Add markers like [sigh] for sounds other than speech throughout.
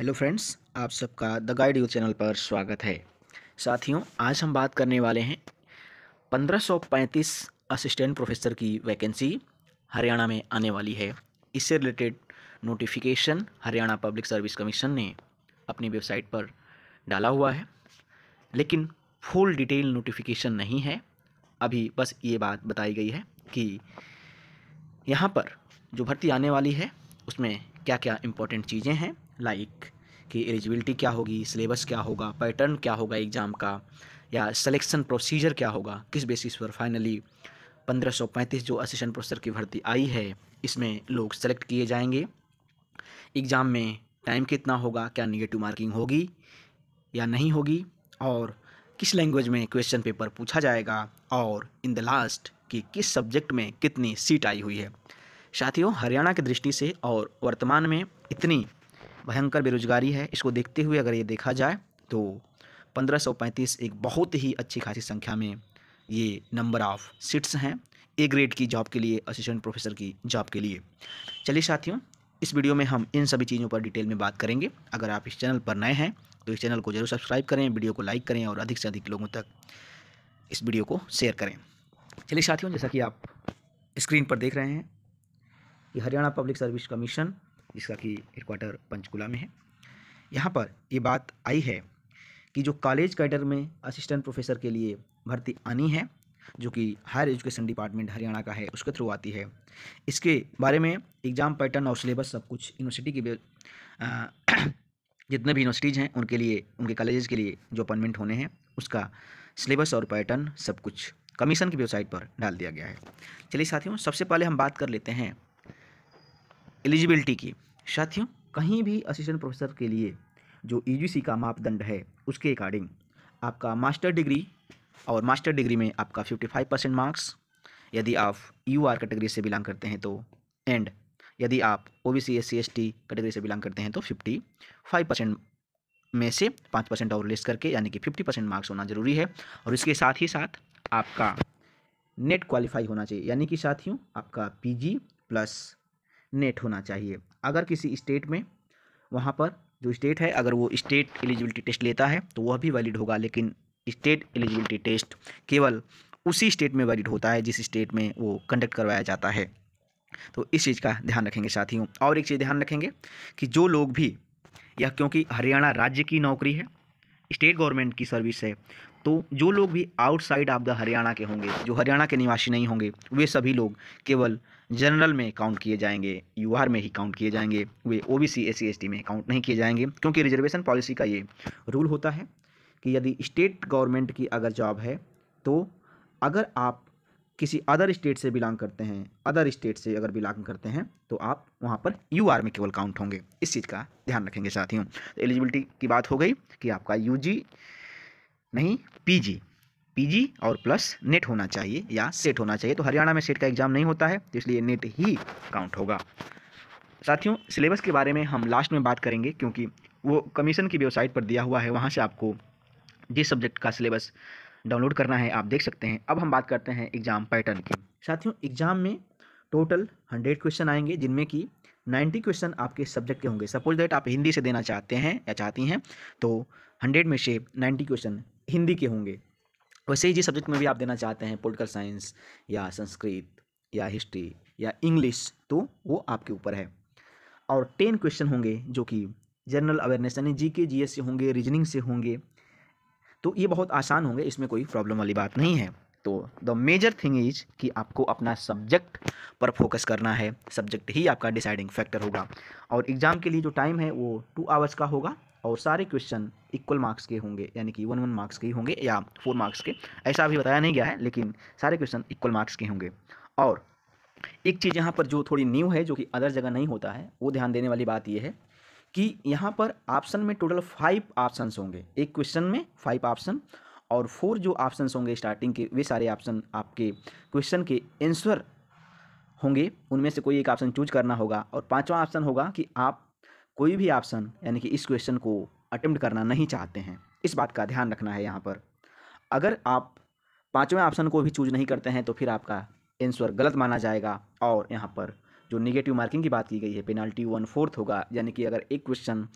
hello friends आप सबका the guide you channel पर स्वागत है साथियों आज हम बात करने वाले हैं 1535 असिस्टेंट प्रोफेसर की वैकेंसी हरियाणा में आने वाली है इससे related notification Haryana public service commission ने अपनी वेबसाइट पर डाला हुआ है लेकिन फुल डिटेल नोटिफिकेशन नहीं है अभी बस ये बात बताई गई है कि यहाँ पर जो भर्ती आने वाली है उसमें क्या क्या इम्पोर्टेंट चीज़ें हैं लाइक कि एलिजिबिलिटी क्या होगी सिलेबस क्या होगा पैटर्न क्या होगा एग्ज़ाम का या सिलेक्शन प्रोसीजर क्या होगा किस बेसिस पर फाइनली 1535 जो असिस्टेंट प्रोफेसर की भर्ती आई है इसमें लोग सेलेक्ट किए जाएंगे एग्ज़ाम में टाइम कितना होगा क्या निगेटिव मार्किंग होगी या नहीं होगी और किस लैंग्वेज में क्वेश्चन पेपर पूछा जाएगा और इन द लास्ट कि किस सब्जेक्ट में कितनी सीट आई हुई है साथियों हरियाणा की दृष्टि से और वर्तमान में इतनी भयंकर बेरोजगारी है इसको देखते हुए अगर ये देखा जाए तो 1535 एक बहुत ही अच्छी खासी संख्या में ये नंबर ऑफ सीट्स हैं ए ग्रेड की जॉब के लिए असिस्टेंट प्रोफेसर की जॉब के लिए चलिए साथियों इस वीडियो में हम इन सभी चीज़ों पर डिटेल में बात करेंगे अगर आप इस चैनल पर नए हैं तो इस चैनल को जरूर सब्सक्राइब करें वीडियो को लाइक करें और अधिक से अधिक लोगों तक इस वीडियो को शेयर करें चलिए साथियों जैसा कि आप स्क्रीन पर देख रहे हैं कि हरियाणा पब्लिक सर्विस कमीशन जिसका कि हेडक्वाटर पंचकुला में है यहाँ पर ये बात आई है कि जो कॉलेज कैडर में असिस्टेंट प्रोफेसर के लिए भर्ती आनी है जो कि हायर एजुकेशन डिपार्टमेंट हरियाणा का है उसके थ्रू आती है इसके बारे में एग्ज़ाम पैटर्न और सिलेबस सब कुछ यूनिवर्सिटी की [clears throat] जितने भी यूनिवर्सिटीज़ हैं उनके लिए उनके कॉलेजेस के लिए जो अपॉइंटमेंट होने हैं उसका सिलेबस और पैटर्न सब कुछ कमीशन की वेबसाइट पर डाल दिया गया है चलिए साथियों सबसे पहले हम बात कर लेते हैं एलिजिबिलिटी की साथियों कहीं भी असिस्टेंट प्रोफेसर के लिए जो ई e का मापदंड है उसके अकॉर्डिंग आपका मास्टर डिग्री और मास्टर डिग्री में आपका 55 परसेंट मार्क्स यदि आप यू आर कैटेगरी से बिलोंग करते हैं तो एंड यदि आप O B C S C S T category से बिलोंग करते हैं तो फिफ्टी फाइव परसेंट में से पाँच परसेंट और लेस करके यानी कि फिफ्टी परसेंट मार्क्स होना ज़रूरी है और इसके साथ ही साथ आपका नेट क्वालिफाई होना चाहिए यानी कि साथियों आपका पी प्लस नेट होना चाहिए अगर किसी स्टेट में वहाँ पर जो स्टेट है अगर वो स्टेट एलिजिबिलिटी टेस्ट लेता है तो वह भी वैलिड होगा लेकिन स्टेट एलिजिबिलिटी टेस्ट केवल उसी स्टेट में वैलिड होता है जिस स्टेट में वो कंडक्ट करवाया जाता है तो इस चीज़ का ध्यान रखेंगे साथियों और एक चीज़ ध्यान रखेंगे कि जो लोग भी यह क्योंकि हरियाणा राज्य की नौकरी है स्टेट गवर्नमेंट की सर्विस है तो जो लोग भी आउटसाइड ऑफ द हरियाणा के होंगे जो हरियाणा के निवासी नहीं होंगे वे सभी लोग केवल जनरल में काउंट किए जाएंगे यू में ही काउंट किए जाएंगे वे ओ बी सी एस सी में काउंट नहीं किए जाएंगे क्योंकि रिजर्वेशन पॉलिसी का ये रूल होता है कि यदि स्टेट गवर्नमेंट की अगर जॉब है तो अगर आप किसी अदर स्टेट से बिलोंग करते हैं अदर स्टेट से अगर बिलोंग करते हैं तो आप वहाँ पर यू आर में केवल काउंट होंगे इस चीज़ का ध्यान रखेंगे साथियों एलिजिबिलिटी तो की बात हो गई कि आपका यू जी नहीं पी पीजी और प्लस नेट होना चाहिए या सेट होना चाहिए तो हरियाणा में सेट का एग्ज़ाम नहीं होता है तो इसलिए नेट ही काउंट होगा साथियों सिलेबस के बारे में हम लास्ट में बात करेंगे क्योंकि वो कमीशन की वेबसाइट पर दिया हुआ है वहाँ से आपको जिस सब्जेक्ट का सिलेबस डाउनलोड करना है आप देख सकते हैं अब हम बात करते हैं एग्ज़ाम पैटर्न की साथियों एग्ज़ाम में टोटल हंड्रेड क्वेश्चन आएंगे जिनमें कि नाइन्टी क्वेश्चन आपके सब्जेक्ट के होंगे सपोज दैट आप हिंदी से देना चाहते हैं या चाहती हैं तो हंड्रेड में से नाइन्टी क्वेश्चन हिंदी के होंगे वैसे ही जिस सब्जेक्ट में भी आप देना चाहते हैं पोलिटिकल साइंस या संस्कृत या हिस्ट्री या इंग्लिश तो वो आपके ऊपर है और टेन क्वेश्चन होंगे जो कि जनरल अवेयरनेस यानी जी के जी एस से होंगे रीजनिंग से होंगे तो ये बहुत आसान होंगे इसमें कोई प्रॉब्लम वाली बात नहीं है तो द मेजर थिंग इज कि आपको अपना सब्जेक्ट पर फोकस करना है सब्जेक्ट ही आपका डिसाइडिंग फैक्टर होगा और एग्ज़ाम के लिए जो टाइम है वो टू आवर्स का होगा और सारे क्वेश्चन इक्वल मार्क्स के होंगे यानी कि वन वन मार्क्स के ही होंगे या फोर मार्क्स के ऐसा अभी बताया नहीं गया है लेकिन सारे क्वेश्चन इक्वल मार्क्स के होंगे और एक चीज़ यहाँ पर जो थोड़ी न्यू है जो कि अदर जगह नहीं होता है वो ध्यान देने वाली बात यह है कि यहाँ पर ऑप्शन में टोटल फाइव ऑप्शंस होंगे एक क्वेश्चन में फाइव ऑप्शन और फोर जो ऑप्शंस होंगे स्टार्टिंग के वे सारे ऑप्शन आपके क्वेश्चन के आंसर होंगे उनमें से कोई एक ऑप्शन चूज करना होगा और पांचवा ऑप्शन होगा कि आप कोई भी ऑप्शन यानी कि इस क्वेश्चन को अटेम्प्ट करना नहीं चाहते हैं इस बात का ध्यान रखना है यहाँ पर अगर आप पाँचवें ऑप्शन को भी चूज नहीं करते हैं तो फिर आपका आंसर गलत माना जाएगा और यहाँ पर जो निगेटिव मार्किंग की बात की गई है पेनाल्टी वन फोर्थ होगा यानी कि अगर एक क्वेश्चन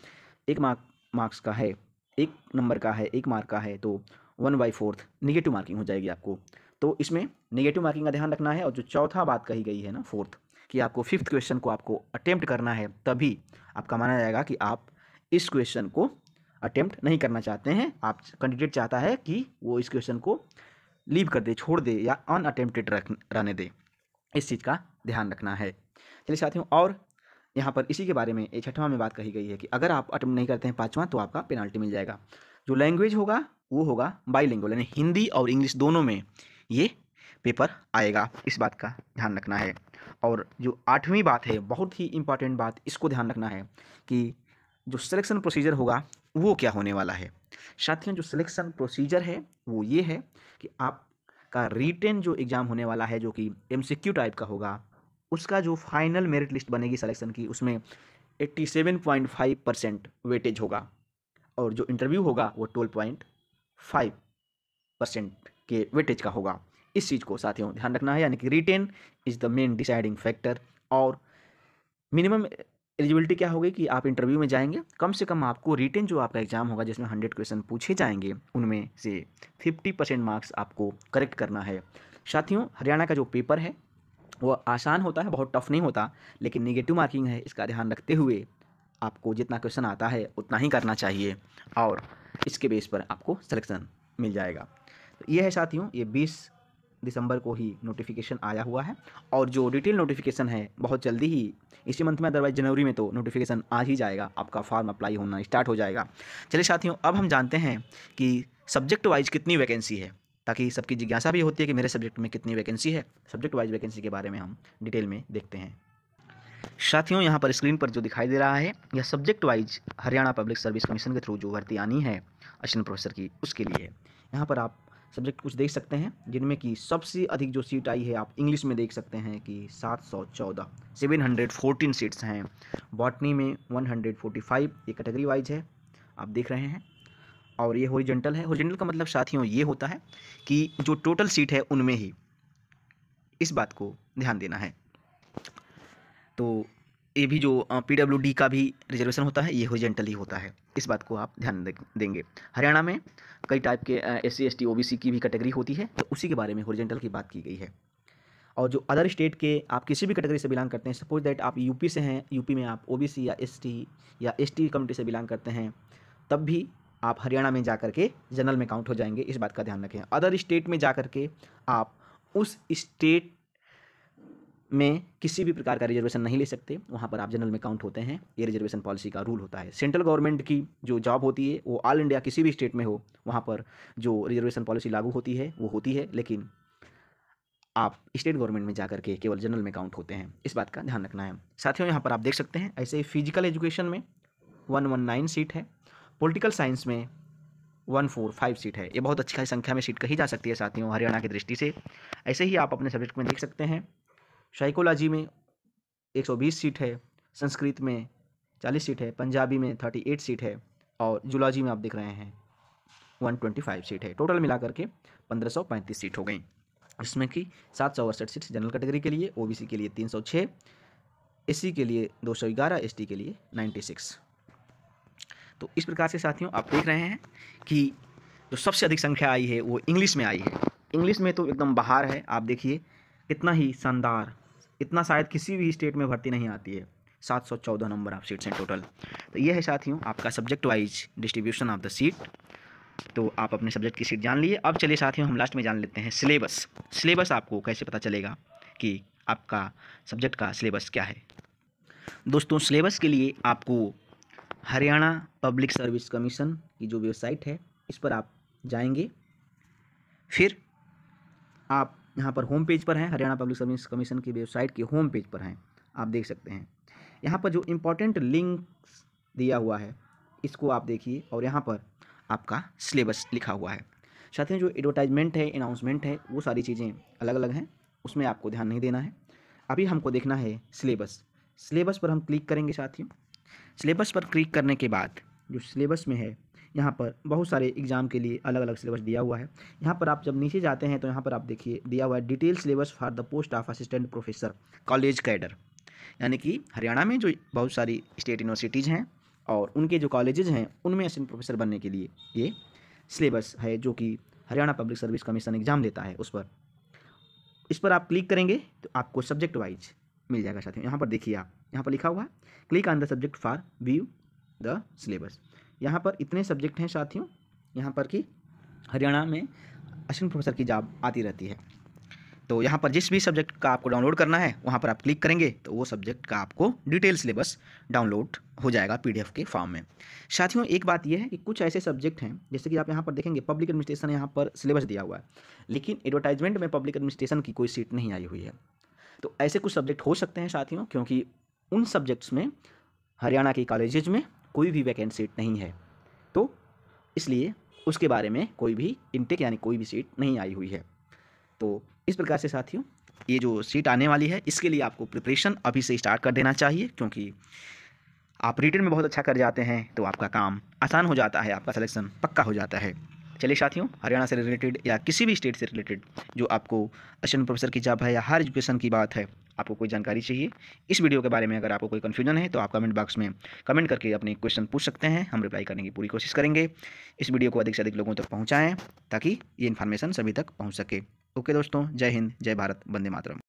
एक मार्क मार्क्स का है एक नंबर का है एक मार्क का है तो one by fourth negative marking हो जाएगी आपको तो इसमें निगेटिव मार्किंग का ध्यान रखना है और जो चौथा बात कही गई है ना फोर्थ कि आपको फिफ्थ क्वेश्चन को आपको अटेम्प्ट करना है तभी आपका माना जाएगा कि आप इस क्वेश्चन को अटेम्प्ट नहीं करना चाहते हैं आप कैंडिडेट चाहता है कि वो इस क्वेश्चन को लीव कर दे छोड़ दे या अनअटेम्प्टेड रख रहने दे इस चीज़ का ध्यान रखना है चलिए साथियों और यहाँ पर इसी के बारे में छठवां में बात कही गई है कि अगर आप अटेम्प्ट नहीं करते हैं पाँचवा तो आपका पेनाल्टी मिल जाएगा जो लैंग्वेज होगा वो होगा बाई यानी हिंदी और इंग्लिश दोनों में ये पेपर आएगा इस बात का ध्यान रखना है और जो आठवीं बात है बहुत ही इम्पॉर्टेंट बात इसको ध्यान रखना है कि जो सिलेक्शन प्रोसीजर होगा वो क्या होने वाला है साथियों जो सिलेक्शन प्रोसीजर है वो ये है कि आपका रिटेन जो एग्ज़ाम होने वाला है जो कि एम टाइप का होगा उसका जो फाइनल मेरिट लिस्ट बनेगी सिलेक्शन की उसमें 87.5 परसेंट वेटेज होगा और जो इंटरव्यू होगा वो 12.5 परसेंट के वेटेज का होगा इस चीज़ को साथियों ध्यान रखना है यानी कि written is the main deciding factor और मिनिमम एलिजिबिलिटी क्या होगी कि आप इंटरव्यू में जाएंगे कम से कम आपको रिटेन जो आपका एग्जाम होगा जिसमें हंड्रेड क्वेश्चन पूछे जाएंगे उनमें से फिफ्टी परसेंट मार्क्स आपको करेक्ट करना है साथियों हरियाणा का जो पेपर है वह आसान होता है बहुत टफ नहीं होता लेकिन निगेटिव मार्किंग है इसका ध्यान रखते हुए आपको जितना क्वेश्चन आता है उतना ही करना चाहिए और इसके बेस पर आपको सलेक्शन मिल जाएगा तो ये है साथियों ये बीस दिसंबर को ही नोटिफिकेशन आया हुआ है और जो डिटेल नोटिफिकेशन है बहुत जल्दी ही इसी मंथ में अदरवाइज जनवरी में तो नोटिफिकेशन आ ही जाएगा आपका फॉर्म अप्लाई होना स्टार्ट हो जाएगा चलिए साथियों अब हम जानते हैं कि सब्जेक्ट वाइज कितनी वैकेंसी है ताकि सबकी जिज्ञासा भी होती है कि मेरे सब्जेक्ट में कितनी वैकेंसी है सब्जेक्ट वाइज वैकेंसी के बारे में हम डिटेल में देखते हैं साथियों यहाँ पर स्क्रीन पर जो दिखाई दे रहा है यह subject wise Haryana public service commission के थ्रू जो भर्ती आनी है असिस्टेंट प्रोफेसर की उसके लिए यहाँ पर आप सब्जेक्ट कुछ देख सकते हैं जिनमें कि सबसे अधिक जो सीट आई है आप इंग्लिश में देख सकते हैं कि 714 फोर्टीन सीट्स हैं बॉटनी में 145 ये कैटेगरी वाइज है आप देख रहे हैं और ये होरिजेंटल है होरिजेंटल का मतलब साथियों ये होता है कि जो टोटल सीट है उनमें ही इस बात को ध्यान देना है तो ये भी जो पी डब्ल्यू डी का भी रिजर्वेशन होता है ये ही होता है इस बात को आप ध्यान देंगे हरियाणा में कई टाइप के S C S T O B C की भी कैटेगरी होती है तो उसी के बारे में होरिजेंटल की बात की गई है और जो अदर स्टेट के आप किसी भी कैटेगरी से बिलोंग करते हैं सपोज दैट आप यूपी से हैं यूपी में आप ओ बी सी या एस टी या एस टी कम्युनिटी से बिलोंग करते हैं तब भी आप हरियाणा में जा के जनरल में काउंट हो जाएंगे इस बात का ध्यान रखें अदर स्टेट में जा के आप उस स्टेट में किसी भी प्रकार का रिजर्वेशन नहीं ले सकते वहाँ पर आप जनरल में काउंट होते हैं ये रिजर्वेशन पॉलिसी का रूल होता है सेंट्रल गवर्नमेंट की जो जॉब होती है वो ऑल इंडिया किसी भी स्टेट में हो वहाँ पर जो रिजर्वेशन पॉलिसी लागू होती है वो होती है लेकिन आप स्टेट गवर्नमेंट में जा के केवल जनरल में काउंट होते हैं इस बात का ध्यान रखना है साथियों यहाँ पर आप देख सकते हैं ऐसे ही फिजिकल एजुकेशन में वन वन नाइन सीट है पॉलिटिकल साइंस में वन फोर फाइव सीट है ये बहुत अच्छी खासी संख्या में सीट कही जा सकती है साथियों हरियाणा की दृष्टि से ऐसे ही आप अपने सब्जेक्ट में देख सकते हैं साइकोलॉजी में 120 सीट है संस्कृत में 40 सीट है पंजाबी में 38 सीट है और जुलॉजी में आप देख रहे हैं 125 सीट है टोटल मिलाकर के 1535 सीट हो गई इसमें कि सात सौ अड़सठ सीट जनरल कैटेगरी के लिए ओ के लिए तीन सौ के लिए दो सौ के लिए नाइन्टी तो इस प्रकार से साथियों आप देख रहे हैं कि जो सबसे अधिक संख्या आई है वो इंग्लिश में आई है इंग्लिश में तो एकदम बाहर है आप देखिए कितना ही शानदार इतना शायद किसी भी स्टेट में भर्ती नहीं आती है सात सौ चौदह नंबर ऑफ सीट्स हैं टोटल तो ये है साथियों आपका subject wise distribution of the seat तो आप अपने सब्जेक्ट की सीट जान लिए अब चलिए साथियों हम लास्ट में जान लेते हैं सिलेबस सिलेबस आपको कैसे पता चलेगा कि आपका सब्जेक्ट का सिलेबस क्या है दोस्तों सिलेबस के लिए आपको हरियाणा पब्लिक सर्विस कमीशन की जो वेबसाइट है इस पर आप जाएंगे फिर आप यहाँ पर होम पेज पर हैं हरियाणा पब्लिक सर्विस कमीशन की वेबसाइट के होम पेज पर हैं आप देख सकते हैं यहाँ पर जो इम्पोर्टेंट लिंक्स दिया हुआ है इसको आप देखिए और यहाँ पर आपका सिलेबस लिखा हुआ है साथ ही जो एडवर्टाइजमेंट है अनाउंसमेंट है वो सारी चीज़ें अलग अलग हैं उसमें आपको ध्यान नहीं देना है अभी हमको देखना है सिलेबस सिलेबस पर हम क्लिक करेंगे साथियों सिलेबस पर क्लिक करने के बाद जो सिलेबस में है यहाँ पर बहुत सारे एग्ज़ाम के लिए अलग अलग सिलेबस दिया हुआ है यहाँ पर आप जब नीचे जाते हैं तो यहाँ पर आप देखिए दिया हुआ है detail syllabus for the post of assistant professor college cadre यानी कि हरियाणा में जो बहुत सारी स्टेट यूनिवर्सिटीज़ हैं और उनके जो कॉलेजेज हैं उनमें असिस्टेंट प्रोफेसर बनने के लिए ये सिलेबस है जो कि Haryana public service commission exam देता है उस पर इस पर आप क्लिक करेंगे तो आपको सब्जेक्ट वाइज मिल जाएगा साथियों यहाँ पर देखिए आप यहाँ पर लिखा हुआ है click on the subject for view the syllabus यहाँ पर इतने सब्जेक्ट हैं साथियों यहाँ पर कि हरियाणा में अश्विन प्रोफेसर की जॉब आती रहती है तो यहाँ पर जिस भी सब्जेक्ट का आपको डाउनलोड करना है वहाँ पर आप क्लिक करेंगे तो वो सब्जेक्ट का आपको डिटेल सिलेबस डाउनलोड हो जाएगा पीडीएफ के फॉर्म में साथियों एक बात यह है कि कुछ ऐसे सब्जेक्ट हैं जैसे कि आप यहाँ पर देखेंगे पब्लिक एडमिनिस्ट्रेशन यहाँ पर सिलेबस दिया हुआ है लेकिन एडवर्टाइजमेंट में पब्लिक एडमिनिस्ट्रेशन की कोई सीट नहीं आई हुई है तो ऐसे कुछ सब्जेक्ट हो सकते हैं साथियों क्योंकि उन सब्जेक्ट्स में हरियाणा के कॉलेज में कोई भी वैकेंट सीट नहीं है तो इसलिए उसके बारे में कोई भी इनटेक यानी कोई भी सीट नहीं आई हुई है तो इस प्रकार से साथियों ये जो सीट आने वाली है इसके लिए आपको प्रिपरेशन अभी से स्टार्ट कर देना चाहिए क्योंकि आप रिटर्न में बहुत अच्छा कर जाते हैं तो आपका काम आसान हो जाता है आपका सलेक्शन पक्का हो जाता है चलिए साथियों हरियाणा से रिलेटेड या किसी भी स्टेट से रिलेटेड जो आपको अशन प्रोफेसर की जॉब है या हायर एजुकेशन की बात है आपको कोई जानकारी चाहिए इस वीडियो के बारे में अगर आपको कोई कन्फ्यूजन है तो आप कमेंट बॉक्स में कमेंट करके अपने क्वेश्चन पूछ सकते हैं हम रिप्लाई करने की पूरी कोशिश करेंगे इस वीडियो को अधिक से अधिक लोगों तक पहुँचाएँ ताकि ये इन्फॉर्मेशन सभी तक पहुँच सके ओके दोस्तों जय हिंद जय भारत वंदे मातरम